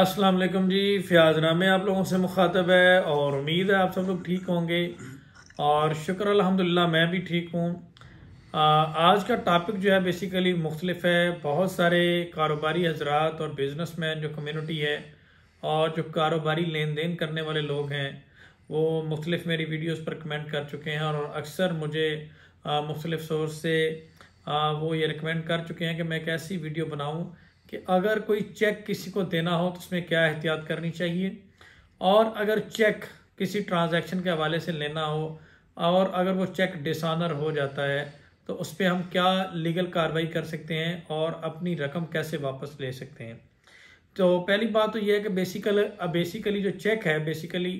अस्सलाम वालेकुम जी नामे आप लोगों से मुखातब है और उम्मीद है आप सब लोग ठीक होंगे और शुक्र अल्हम्दुलिल्लाह मैं भी ठीक हूँ आज का टॉपिक जो है बेसिकली मुख्तलिफ है बहुत सारे कारोबारी हजरात और बिजनेस मैन जो कम्यूनिटी है और जो कारोबारी लेन देन करने वाले लोग हैं वो मुख्तलिफ मेरी वीडियोज़ पर कमेंट कर चुके हैं और अक्सर मुझे मुख्तलिफ सोर्स से वो ये रिकमेंड कर चुके हैं कि मैं कैसी वीडियो बनाऊँ कि अगर कोई चेक किसी को देना हो तो उसमें क्या एहतियात करनी चाहिए और अगर चेक किसी ट्रांजैक्शन के हवाले से लेना हो और अगर वो चेक डिसऑनर हो जाता है तो उस पर हम क्या लीगल कार्रवाई कर सकते हैं और अपनी रकम कैसे वापस ले सकते हैं तो पहली बात तो यह है कि बेसिकल बेसिकली जो चेक है बेसिकली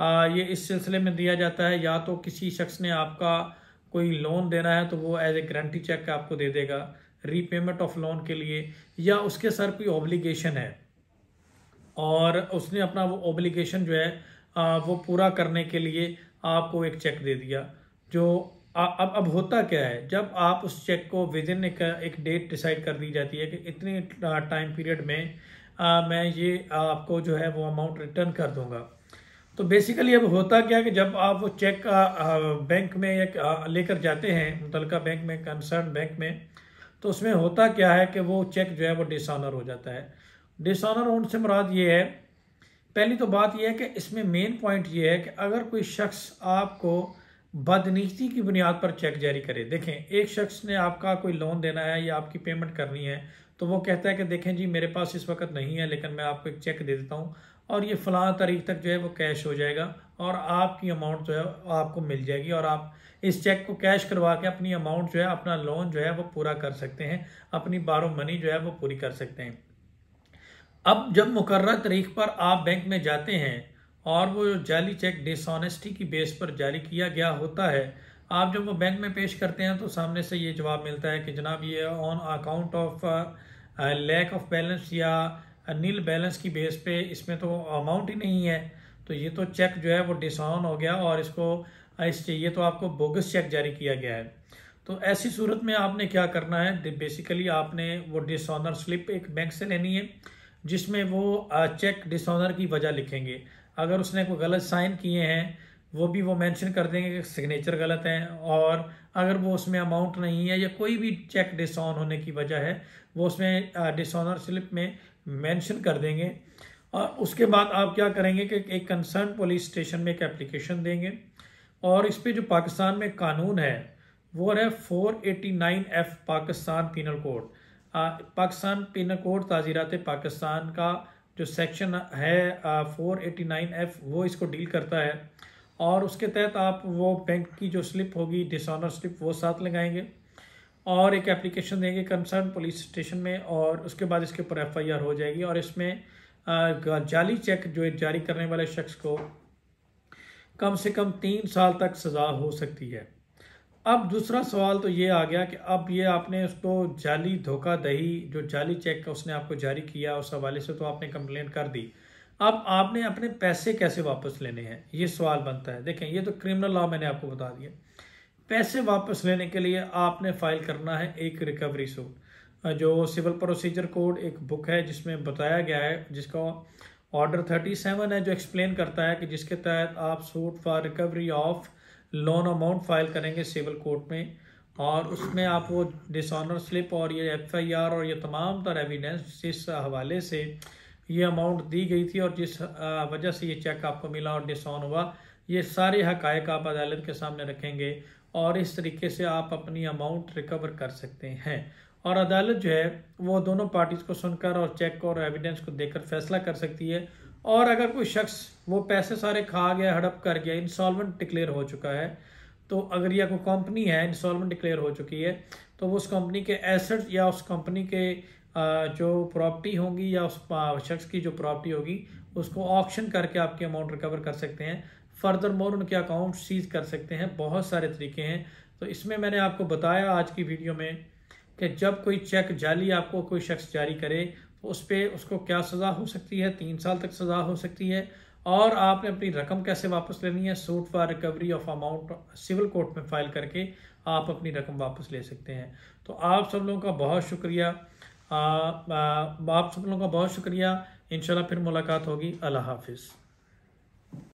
आ, ये इस सिलसिले में दिया जाता है या तो किसी शख्स ने आपका कोई लोन देना है तो वो एज ए गारंटी चेक आपको दे देगा रीपेमेंट ऑफ लोन के लिए या उसके सर कोई ऑब्लिगेशन है और उसने अपना वो ऑब्लिगेशन जो है आ, वो पूरा करने के लिए आपको एक चेक दे दिया जो आ, अब अब होता क्या है जब आप उस चेक को विद इन एक, एक डेट डिसाइड कर दी जाती है कि इतने टाइम पीरियड में आ, मैं ये आपको जो है वो अमाउंट रिटर्न कर दूंगा तो बेसिकली अब होता क्या कि जब आप वो चेक बैंक में लेकर जाते हैं मुतलका बैंक में कंसर्न बैंक में तो उसमें होता क्या है कि वो चेक जो है वो डिसऑनर हो जाता है डिसऑनर होने से मुराद ये है पहली तो बात यह है कि इसमें मेन पॉइंट ये है कि अगर कोई शख्स आपको बदनीति की बुनियाद पर चेक जारी करे देखें एक शख्स ने आपका कोई लोन देना है या आपकी पेमेंट करनी है तो वो कहता है कि देखें जी मेरे पास इस वक्त नहीं है लेकिन मैं आपको एक चेक दे देता हूँ और ये फ़लाँ तारीख तक जो है वो कैश हो जाएगा और आपकी अमाउंट जो है आपको मिल जाएगी और आप इस चेक को कैश करवा के अपनी अमाउंट जो है अपना लोन जो है वो पूरा कर सकते हैं अपनी बारो मनी जो है वो पूरी कर सकते हैं अब जब मुकर तारीख पर आप बैंक में जाते हैं और वो जाली चेक डिसऑनेस्टी की बेस पर जारी किया गया होता है आप जब वो बैंक में पेश करते हैं तो सामने से ये जवाब मिलता है कि जनाब ये on account of lack of balance या नील बैलेंस की बेस पे इसमें तो अमाउंट ही नहीं है तो ये तो चेक जो है वो डिसऑन हो गया और इसको इस ये तो आपको बोगस चेक जारी किया गया है तो ऐसी सूरत में आपने क्या करना है बेसिकली आपने वो डिसऑनर स्लिप एक बैंक से लेनी है जिसमें वो चेक डिसऑनर की वजह लिखेंगे अगर उसने कोई गलत साइन किए हैं वो भी वो मेंशन कर देंगे कि सिग्नेचर गलत हैं और अगर वो उसमें अमाउंट नहीं है या कोई भी चेक डिसऑन होने की वजह है वो उसमें डिसऑनर स्लिप में मेंशन कर देंगे और उसके बाद आप क्या करेंगे कि एक कंसर्न पुलिस स्टेशन में एक एप्लीकेशन देंगे और इस पर जो पाकिस्तान में कानून है वो है 489 F Pakistan penal code Pakistan penal code ताजीरात पाकिस्तान का जो सेक्शन है फोर एटी नाइन एफ वो इसको डील करता है और उसके तहत आप वो बैंक की जो स्लिप होगी डिसऑनर स्लिप वो साथ लगाएंगे और एक एप्लीकेशन देंगे कंसर्न पुलिस स्टेशन में और उसके बाद इसके ऊपर एफ हो जाएगी और इसमें जाली चेक जो जारी करने वाले शख्स को कम से कम तीन साल तक सज़ा हो सकती है अब दूसरा सवाल तो ये आ गया कि अब ये आपने उसको जाली धोखा दही जो जाली चेक का उसने आपको जारी किया उस हवाले से तो आपने कंप्लेंट कर दी अब आपने अपने पैसे कैसे वापस लेने हैं ये सवाल बनता है देखें ये तो क्रिमिनल लॉ मैंने आपको बता दिया पैसे वापस लेने के लिए आपने फाइल करना है एक रिकवरी सूट जो सिविल प्रोसीजर कोड एक बुक है जिसमें बताया गया है जिसका ऑर्डर थर्टी सेवन है जो एक्सप्लेन करता है कि जिसके तहत आप suit for recovery of loan amount file करेंगे सिविल कोर्ट में और उसमें आप वो डिसऑनर स्लिप और ये एफ आई आर और ये तमाम तर एविडेंस जिस हवाले से ये अमाउंट दी गई थी और जिस वजह से ये चेक आपको मिला और डिसऑन हुआ ये सारे हकायक आप अदालत के सामने रखेंगे और इस तरीके से आप अपनी अमाउंट रिकवर कर सकते हैं और अदालत जो है वो दोनों पार्टीज़ को सुनकर और चेक और एविडेंस को देकर फैसला कर सकती है और अगर कोई शख्स वो पैसे सारे खा गया हड़प कर गया इंस्टॉलमेंट डिक्लेयर हो चुका है तो अगर यह कोई कंपनी है इंस्टॉलमेंट डिक्लेयर हो चुकी है तो वो उस कंपनी के एसेट या उस कंपनी के जो प्रॉपर्टी होंगी या उस शख्स की जो प्रॉपर्टी होगी उसको ऑक्शन करके आपकी अमाउंट रिकवर कर सकते हैं फर्दर मोर उनके अकाउंट सीज कर सकते हैं बहुत सारे तरीके हैं तो इसमें मैंने आपको बताया आज की वीडियो में कि जब कोई चेक जाली आपको कोई शख्स जारी करे तो उस पर उसको क्या सज़ा हो सकती है तीन साल तक सज़ा हो सकती है और आपने अपनी रकम कैसे वापस लेनी है suit for recovery of amount civil court में फाइल करके आप अपनी रकम वापस ले सकते हैं तो आप सब लोगों का बहुत शुक्रिया आ, आ, आप सब लोगों का बहुत शुक्रिया इन फिर मुलाकात होगी अल्लाह हाफिज़